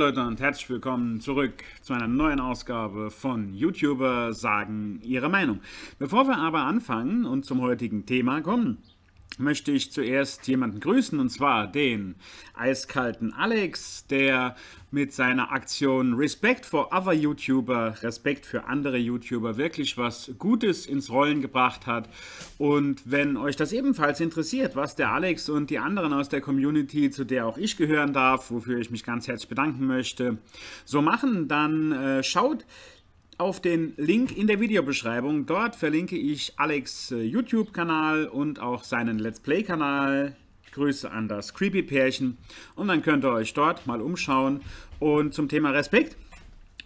Hi Leute und herzlich willkommen zurück zu einer neuen Ausgabe von YouTuber sagen ihre Meinung. Bevor wir aber anfangen und zum heutigen Thema kommen, möchte ich zuerst jemanden grüßen, und zwar den eiskalten Alex, der mit seiner Aktion Respect for Other YouTuber, Respekt für andere YouTuber, wirklich was Gutes ins Rollen gebracht hat. Und wenn euch das ebenfalls interessiert, was der Alex und die anderen aus der Community, zu der auch ich gehören darf, wofür ich mich ganz herzlich bedanken möchte, so machen, dann äh, schaut auf den Link in der Videobeschreibung. Dort verlinke ich Alex äh, YouTube-Kanal und auch seinen Let's Play-Kanal. Grüße an das Creepy-Pärchen. Und dann könnt ihr euch dort mal umschauen. Und zum Thema Respekt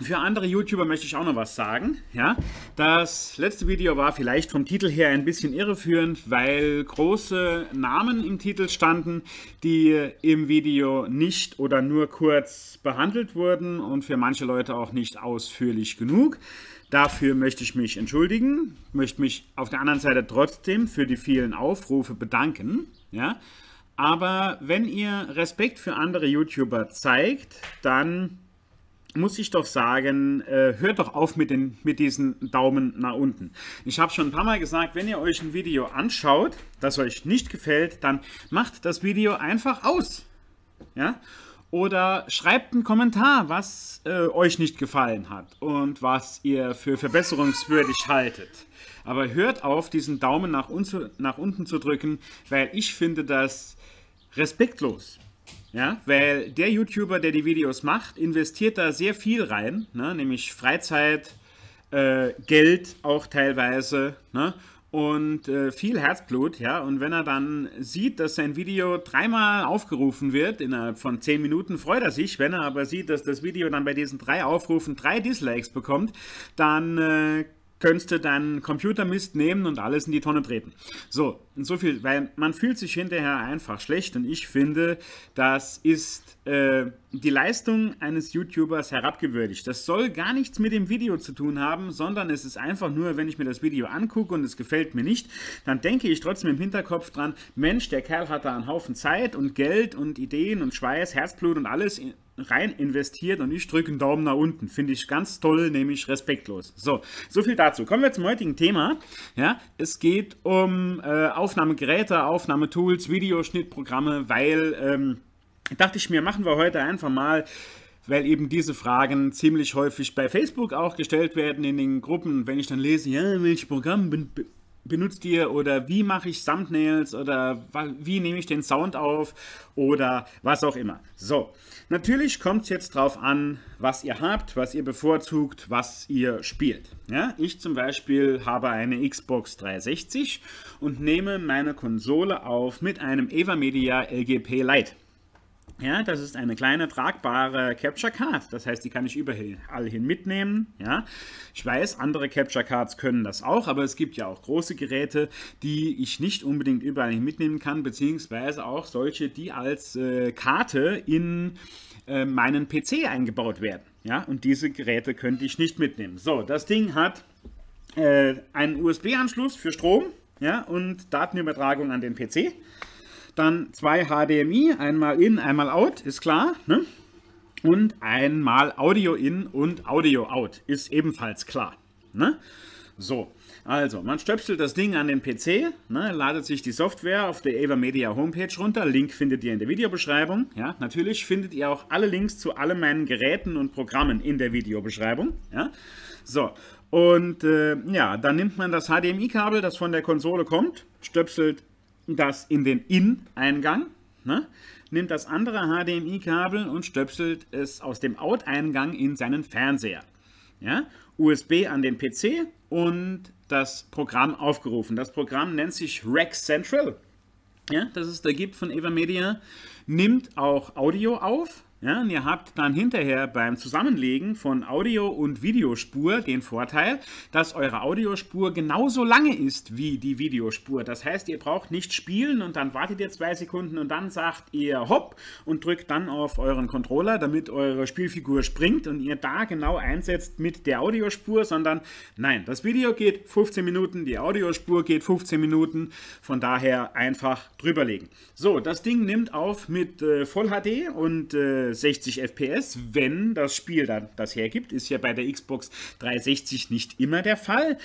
für andere YouTuber möchte ich auch noch was sagen. Ja, das letzte Video war vielleicht vom Titel her ein bisschen irreführend, weil große Namen im Titel standen, die im Video nicht oder nur kurz behandelt wurden und für manche Leute auch nicht ausführlich genug. Dafür möchte ich mich entschuldigen, möchte mich auf der anderen Seite trotzdem für die vielen Aufrufe bedanken. Ja, aber wenn ihr Respekt für andere YouTuber zeigt, dann muss ich doch sagen, äh, hört doch auf mit, den, mit diesen Daumen nach unten. Ich habe schon ein paar Mal gesagt, wenn ihr euch ein Video anschaut, das euch nicht gefällt, dann macht das Video einfach aus. Ja? Oder schreibt einen Kommentar, was äh, euch nicht gefallen hat und was ihr für verbesserungswürdig haltet. Aber hört auf, diesen Daumen nach, un nach unten zu drücken, weil ich finde das respektlos. Ja, weil der YouTuber, der die Videos macht, investiert da sehr viel rein, ne? nämlich Freizeit, äh, Geld auch teilweise ne? und äh, viel Herzblut. Ja? Und wenn er dann sieht, dass sein Video dreimal aufgerufen wird, innerhalb von zehn Minuten, freut er sich. Wenn er aber sieht, dass das Video dann bei diesen drei Aufrufen drei Dislikes bekommt, dann äh, könntest du deinen Computermist nehmen und alles in die Tonne treten. So, so viel, weil man fühlt sich hinterher einfach schlecht und ich finde, das ist äh, die Leistung eines YouTubers herabgewürdigt. Das soll gar nichts mit dem Video zu tun haben, sondern es ist einfach nur, wenn ich mir das Video angucke und es gefällt mir nicht, dann denke ich trotzdem im Hinterkopf dran, Mensch, der Kerl hat da einen Haufen Zeit und Geld und Ideen und Schweiß, Herzblut und alles rein investiert und ich drücke einen Daumen nach unten. Finde ich ganz toll, nämlich respektlos. So, so viel dazu. Kommen wir zum heutigen Thema. Ja, es geht um äh, Aufnahmegeräte, Aufnahmetools, Videoschnittprogramme, weil ähm, dachte ich mir, machen wir heute einfach mal weil eben diese Fragen ziemlich häufig bei Facebook auch gestellt werden in den Gruppen. Wenn ich dann lese, ja, welche Programme benutzt ihr oder wie mache ich Thumbnails oder wie nehme ich den Sound auf oder was auch immer. So, natürlich kommt es jetzt drauf an, was ihr habt, was ihr bevorzugt, was ihr spielt. Ja, ich zum Beispiel habe eine Xbox 360 und nehme meine Konsole auf mit einem Eva Media LGP Lite. Ja, das ist eine kleine tragbare Capture Card. Das heißt, die kann ich überall hin mitnehmen. Ja, ich weiß, andere Capture Cards können das auch, aber es gibt ja auch große Geräte, die ich nicht unbedingt überall hin mitnehmen kann, beziehungsweise auch solche, die als äh, Karte in äh, meinen PC eingebaut werden. Ja, und diese Geräte könnte ich nicht mitnehmen. So, das Ding hat äh, einen USB-Anschluss für Strom ja, und Datenübertragung an den PC. Dann zwei HDMI, einmal in, einmal out, ist klar. Ne? Und einmal Audio in und Audio out, ist ebenfalls klar. Ne? So, also man stöpselt das Ding an den PC, ne, ladet sich die Software auf der Ava Media Homepage runter. Link findet ihr in der Videobeschreibung. Ja, natürlich findet ihr auch alle Links zu allen meinen Geräten und Programmen in der Videobeschreibung. Ja, so. Und äh, ja, dann nimmt man das HDMI-Kabel, das von der Konsole kommt, stöpselt das in den In-Eingang, ne? nimmt das andere HDMI-Kabel und stöpselt es aus dem Out-Eingang in seinen Fernseher. Ja? USB an den PC und das Programm aufgerufen. Das Programm nennt sich Rack Central. Ja, das es da gibt von Eva Media, nimmt auch Audio auf, ja, und ihr habt dann hinterher beim Zusammenlegen von Audio- und Videospur den Vorteil, dass eure Audiospur genauso lange ist wie die Videospur. Das heißt, ihr braucht nicht spielen und dann wartet ihr zwei Sekunden und dann sagt ihr hopp und drückt dann auf euren Controller, damit eure Spielfigur springt und ihr da genau einsetzt mit der Audiospur, sondern nein, das Video geht 15 Minuten, die Audiospur geht 15 Minuten, von daher einfach drüberlegen. So, das Ding nimmt auf mit äh, Voll HD und äh, 60 FPS, wenn das Spiel dann das hergibt. Ist ja bei der Xbox 360 nicht immer der Fall.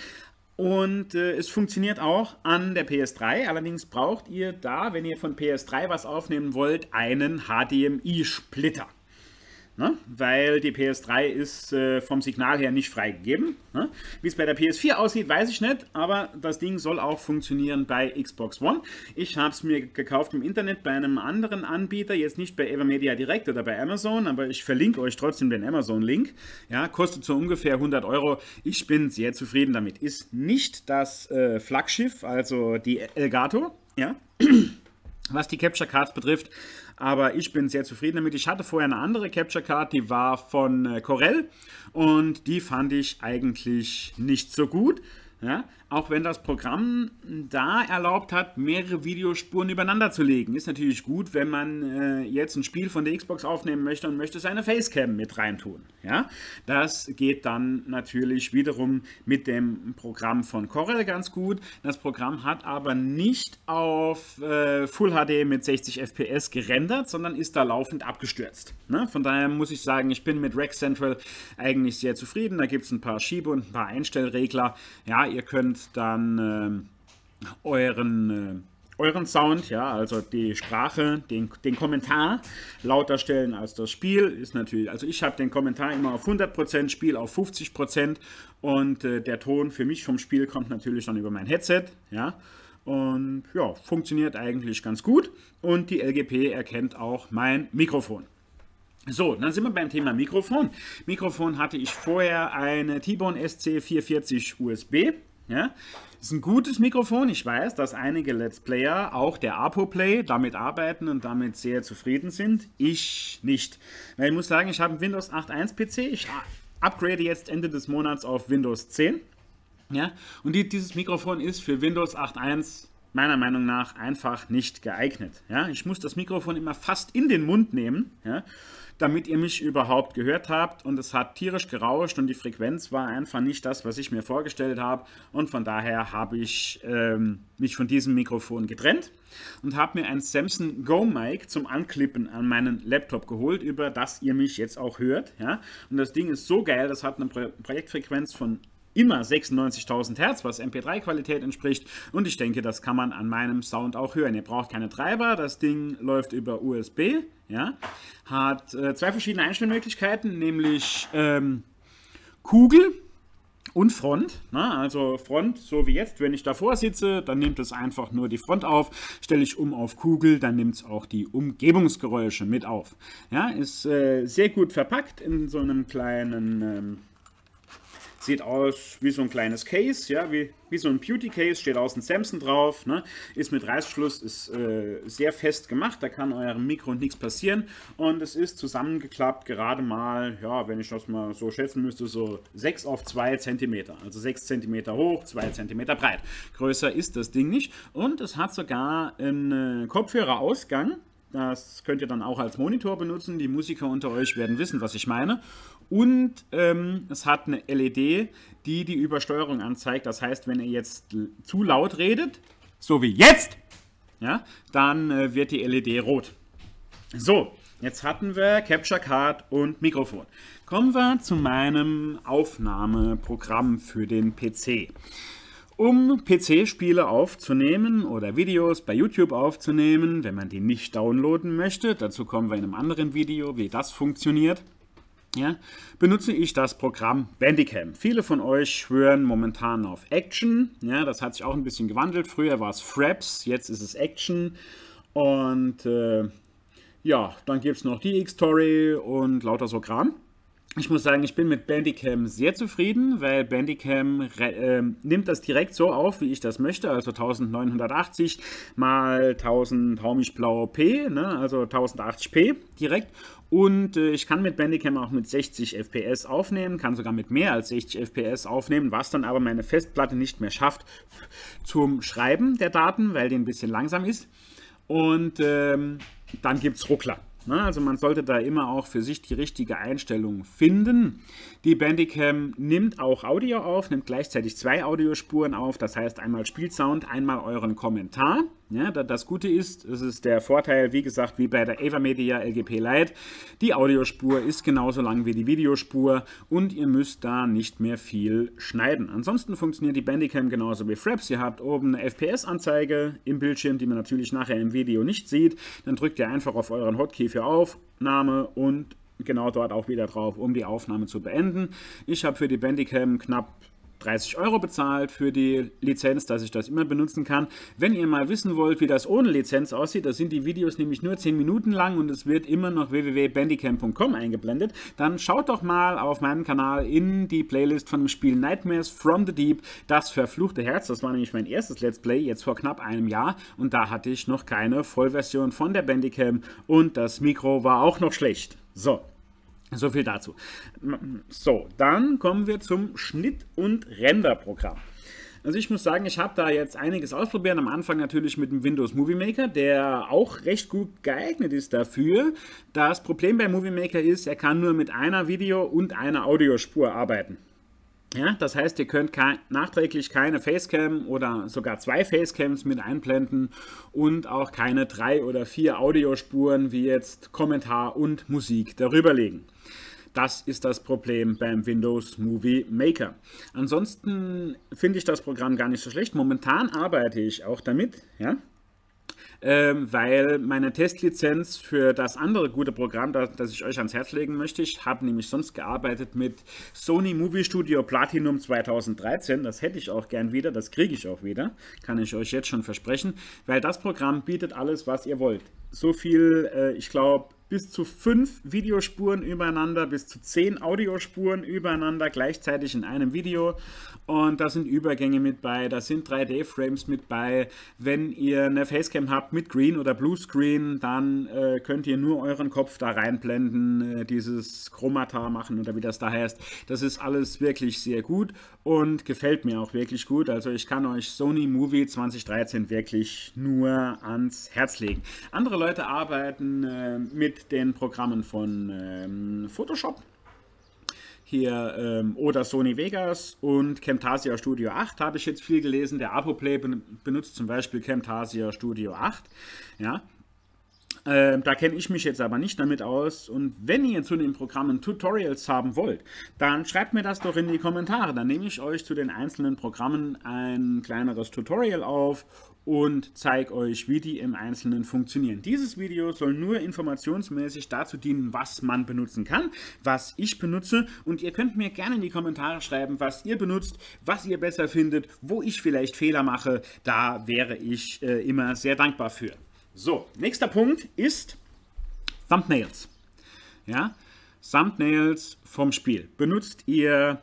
Und äh, es funktioniert auch an der PS3. Allerdings braucht ihr da, wenn ihr von PS3 was aufnehmen wollt, einen HDMI-Splitter. Ne? Weil die PS3 ist äh, vom Signal her nicht freigegeben. Ne? Wie es bei der PS4 aussieht, weiß ich nicht, aber das Ding soll auch funktionieren bei Xbox One. Ich habe es mir gekauft im Internet bei einem anderen Anbieter, jetzt nicht bei Evermedia direkt oder bei Amazon, aber ich verlinke euch trotzdem den Amazon-Link. Ja, kostet so ungefähr 100 Euro. Ich bin sehr zufrieden damit. Ist nicht das äh, Flaggschiff, also die Elgato, ja. was die Capture Cards betrifft, aber ich bin sehr zufrieden damit. Ich hatte vorher eine andere Capture Card, die war von äh, Corel und die fand ich eigentlich nicht so gut. Ja? Auch wenn das Programm da erlaubt hat, mehrere Videospuren übereinander zu legen. Ist natürlich gut, wenn man äh, jetzt ein Spiel von der Xbox aufnehmen möchte und möchte seine Facecam mit reintun. Ja? Das geht dann natürlich wiederum mit dem Programm von Corel ganz gut. Das Programm hat aber nicht auf äh, Full HD mit 60 FPS gerendert, sondern ist da laufend abgestürzt. Ne? Von daher muss ich sagen, ich bin mit Rec Central eigentlich sehr zufrieden. Da gibt es ein paar Schiebe und ein paar Einstellregler. Ja, ihr könnt dann äh, euren, äh, euren Sound, ja, also die Sprache, den, den Kommentar lauter stellen als das Spiel. Ist natürlich, also ich habe den Kommentar immer auf 100%, Spiel auf 50% und äh, der Ton für mich vom Spiel kommt natürlich dann über mein Headset, ja. Und ja, funktioniert eigentlich ganz gut. Und die LGP erkennt auch mein Mikrofon. So, dann sind wir beim Thema Mikrofon. Mikrofon hatte ich vorher eine T-Bone SC440 USB. Ja, ist ein gutes Mikrofon. Ich weiß, dass einige Let's Player, auch der ApoPlay, damit arbeiten und damit sehr zufrieden sind. Ich nicht. Weil ich muss sagen, ich habe einen Windows 8.1 PC. Ich upgrade jetzt Ende des Monats auf Windows 10. Ja, und die, dieses Mikrofon ist für Windows 8.1 meiner Meinung nach einfach nicht geeignet. Ja, ich muss das Mikrofon immer fast in den Mund nehmen. Ja, damit ihr mich überhaupt gehört habt. Und es hat tierisch gerauscht und die Frequenz war einfach nicht das, was ich mir vorgestellt habe. Und von daher habe ich ähm, mich von diesem Mikrofon getrennt und habe mir ein Samsung Go Mic zum Anklippen an meinen Laptop geholt, über das ihr mich jetzt auch hört. Ja? Und das Ding ist so geil, das hat eine Projektfrequenz von immer 96.000 Hertz, was MP3-Qualität entspricht. Und ich denke, das kann man an meinem Sound auch hören. Ihr braucht keine Treiber, das Ding läuft über USB. Ja? Hat äh, zwei verschiedene Einstellmöglichkeiten, nämlich ähm, Kugel und Front. Na, ne? also Front, so wie jetzt, wenn ich davor sitze, dann nimmt es einfach nur die Front auf. Stelle ich um auf Kugel, dann nimmt es auch die Umgebungsgeräusche mit auf. Ja, ist äh, sehr gut verpackt in so einem kleinen ähm, Sieht aus wie so ein kleines Case, ja, wie, wie so ein Beauty-Case, steht außen Samson drauf, ne? ist mit Reißverschluss, ist äh, sehr fest gemacht, da kann eurem Mikro nichts passieren und es ist zusammengeklappt gerade mal, ja, wenn ich das mal so schätzen müsste, so 6 auf 2 cm, also 6 cm hoch, 2 cm breit. Größer ist das Ding nicht und es hat sogar einen äh, Kopfhörerausgang, das könnt ihr dann auch als Monitor benutzen. Die Musiker unter euch werden wissen, was ich meine. Und ähm, es hat eine LED, die die Übersteuerung anzeigt. Das heißt, wenn ihr jetzt zu laut redet, so wie jetzt, ja, dann äh, wird die LED rot. So, jetzt hatten wir Capture Card und Mikrofon. Kommen wir zu meinem Aufnahmeprogramm für den PC. Um PC-Spiele aufzunehmen oder Videos bei YouTube aufzunehmen, wenn man die nicht downloaden möchte, dazu kommen wir in einem anderen Video, wie das funktioniert ja, benutze ich das Programm Bandicam. Viele von euch schwören momentan auf Action. Ja, das hat sich auch ein bisschen gewandelt. Früher war es Fraps, jetzt ist es Action. Und äh, ja, dann gibt es noch die x tory und lauter so Kram ich muss sagen, ich bin mit Bandicam sehr zufrieden, weil Bandicam äh, nimmt das direkt so auf, wie ich das möchte, also 1980 mal 1000 Blau P, ne? also 1080p direkt. Und äh, ich kann mit Bandicam auch mit 60 FPS aufnehmen, kann sogar mit mehr als 60 FPS aufnehmen, was dann aber meine Festplatte nicht mehr schafft zum Schreiben der Daten, weil die ein bisschen langsam ist. Und ähm, dann gibt es Ruckler. Ne? Also man sollte da immer auch für sich die richtige Einstellung finden. Die Bandicam nimmt auch Audio auf, nimmt gleichzeitig zwei Audiospuren auf, das heißt einmal Spielsound, einmal euren Kommentar. Ja, das Gute ist, es ist der Vorteil, wie gesagt, wie bei der Media LGP Lite, die Audiospur ist genauso lang wie die Videospur und ihr müsst da nicht mehr viel schneiden. Ansonsten funktioniert die Bandicam genauso wie Fraps. Ihr habt oben eine FPS-Anzeige im Bildschirm, die man natürlich nachher im Video nicht sieht. Dann drückt ihr einfach auf euren Hotkey für Aufnahme und genau dort auch wieder drauf, um die Aufnahme zu beenden. Ich habe für die Bandicam knapp 30 Euro bezahlt für die Lizenz, dass ich das immer benutzen kann. Wenn ihr mal wissen wollt, wie das ohne Lizenz aussieht, da sind die Videos nämlich nur 10 Minuten lang und es wird immer noch www.bandicam.com eingeblendet, dann schaut doch mal auf meinem Kanal in die Playlist von dem Spiel Nightmares from the Deep, das verfluchte Herz. Das war nämlich mein erstes Let's Play, jetzt vor knapp einem Jahr und da hatte ich noch keine Vollversion von der Bandicam und das Mikro war auch noch schlecht. So. So viel dazu. So, dann kommen wir zum Schnitt- und Renderprogramm. Also ich muss sagen, ich habe da jetzt einiges ausprobiert. Am Anfang natürlich mit dem Windows Movie Maker, der auch recht gut geeignet ist dafür. Das Problem bei Movie Maker ist, er kann nur mit einer Video- und einer Audiospur arbeiten. Ja, das heißt, ihr könnt kein, nachträglich keine Facecam oder sogar zwei Facecams mit einblenden und auch keine drei oder vier Audiospuren wie jetzt Kommentar und Musik darüberlegen. Das ist das Problem beim Windows Movie Maker. Ansonsten finde ich das Programm gar nicht so schlecht. Momentan arbeite ich auch damit, ja? ähm, weil meine Testlizenz für das andere gute Programm, das, das ich euch ans Herz legen möchte, ich habe nämlich sonst gearbeitet mit Sony Movie Studio Platinum 2013. Das hätte ich auch gern wieder, das kriege ich auch wieder, kann ich euch jetzt schon versprechen, weil das Programm bietet alles, was ihr wollt. So viel, äh, ich glaube, bis zu fünf Videospuren übereinander, bis zu zehn Audiospuren übereinander gleichzeitig in einem Video. Und da sind Übergänge mit bei, da sind 3D-Frames mit bei. Wenn ihr eine Facecam habt mit Green oder Blue Screen, dann äh, könnt ihr nur euren Kopf da reinblenden, äh, dieses Chromata machen oder wie das da heißt. Das ist alles wirklich sehr gut und gefällt mir auch wirklich gut. Also ich kann euch Sony Movie 2013 wirklich nur ans Herz legen. Andere Leute arbeiten äh, mit den Programmen von ähm, Photoshop hier ähm, oder Sony Vegas und Camtasia Studio 8 habe ich jetzt viel gelesen. Der Apoplay ben benutzt zum Beispiel Camtasia Studio 8. Ja, ähm, da kenne ich mich jetzt aber nicht damit aus. Und wenn ihr zu den Programmen Tutorials haben wollt, dann schreibt mir das doch in die Kommentare. Dann nehme ich euch zu den einzelnen Programmen ein kleineres Tutorial auf und zeige euch, wie die im Einzelnen funktionieren. Dieses Video soll nur informationsmäßig dazu dienen, was man benutzen kann, was ich benutze und ihr könnt mir gerne in die Kommentare schreiben, was ihr benutzt, was ihr besser findet, wo ich vielleicht Fehler mache, da wäre ich äh, immer sehr dankbar für. So, nächster Punkt ist Thumbnails. Ja, Thumbnails vom Spiel. Benutzt ihr,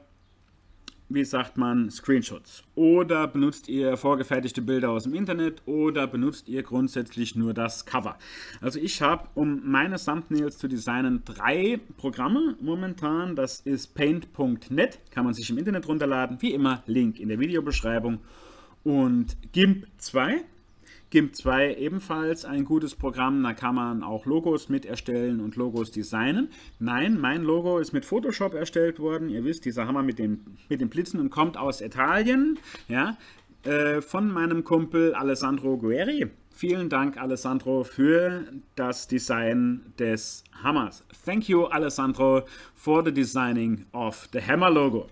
wie sagt man, Screenshots oder benutzt ihr vorgefertigte Bilder aus dem Internet oder benutzt ihr grundsätzlich nur das Cover. Also ich habe, um meine Thumbnails zu designen, drei Programme momentan. Das ist paint.net, kann man sich im Internet runterladen, wie immer, Link in der Videobeschreibung und GIMP 2 GIMP 2 ebenfalls ein gutes Programm, da kann man auch Logos mit erstellen und Logos designen. Nein, mein Logo ist mit Photoshop erstellt worden. Ihr wisst, dieser Hammer mit dem, mit dem Blitzen und kommt aus Italien, ja, äh, von meinem Kumpel Alessandro Guerri. Vielen Dank, Alessandro, für das Design des Hammers. Thank you, Alessandro, for the designing of the Hammer Logo.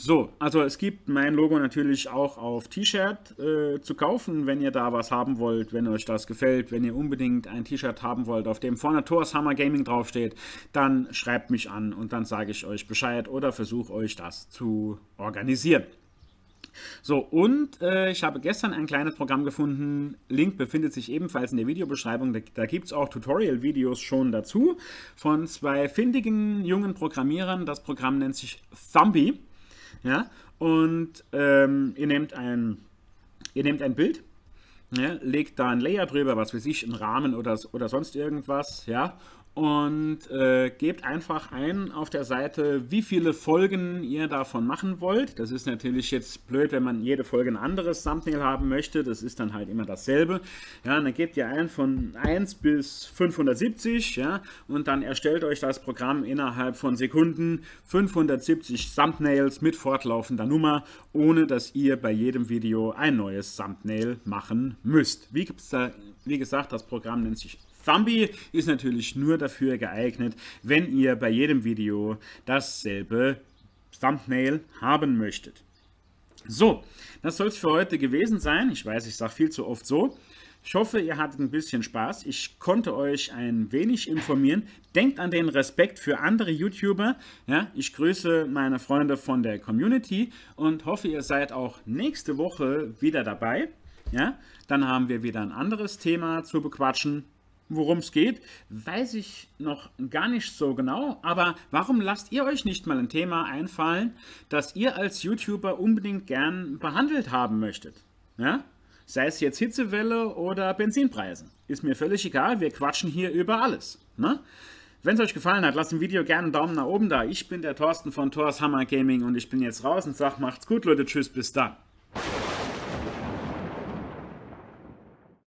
So, also es gibt mein Logo natürlich auch auf T-Shirt äh, zu kaufen, wenn ihr da was haben wollt, wenn euch das gefällt, wenn ihr unbedingt ein T-Shirt haben wollt, auf dem vorne Thor's Hammer Gaming draufsteht, dann schreibt mich an und dann sage ich euch Bescheid oder versuche euch das zu organisieren. So, und äh, ich habe gestern ein kleines Programm gefunden. Link befindet sich ebenfalls in der Videobeschreibung. Da, da gibt es auch Tutorial-Videos schon dazu von zwei findigen jungen Programmierern. Das Programm nennt sich Thumbi. Ja? Und ähm, ihr, nehmt ein, ihr nehmt ein Bild, ja? legt da ein Layer drüber, was für sich, einen Rahmen oder, oder sonst irgendwas, ja, und äh, gebt einfach ein auf der Seite, wie viele Folgen ihr davon machen wollt. Das ist natürlich jetzt blöd, wenn man jede Folge ein anderes Thumbnail haben möchte. Das ist dann halt immer dasselbe. Ja, dann gebt ihr ein von 1 bis 570, ja, und dann erstellt euch das Programm innerhalb von Sekunden 570 Thumbnails mit fortlaufender Nummer, ohne dass ihr bei jedem Video ein neues Thumbnail machen müsst. Wie gibt's da, wie gesagt, das Programm nennt sich Thumbie ist natürlich nur dafür geeignet, wenn ihr bei jedem Video dasselbe Thumbnail haben möchtet. So, das soll es für heute gewesen sein. Ich weiß, ich sage viel zu oft so. Ich hoffe, ihr hattet ein bisschen Spaß. Ich konnte euch ein wenig informieren. Denkt an den Respekt für andere YouTuber. Ja, ich grüße meine Freunde von der Community und hoffe, ihr seid auch nächste Woche wieder dabei. Ja, dann haben wir wieder ein anderes Thema zu bequatschen worum es geht, weiß ich noch gar nicht so genau. Aber warum lasst ihr euch nicht mal ein Thema einfallen, das ihr als YouTuber unbedingt gern behandelt haben möchtet? Ja? Sei es jetzt Hitzewelle oder Benzinpreise. Ist mir völlig egal, wir quatschen hier über alles. Ne? Wenn es euch gefallen hat, lasst dem Video gerne einen Daumen nach oben da. Ich bin der Thorsten von Thors Hammer Gaming und ich bin jetzt raus und sag macht's gut, Leute, tschüss, bis dann.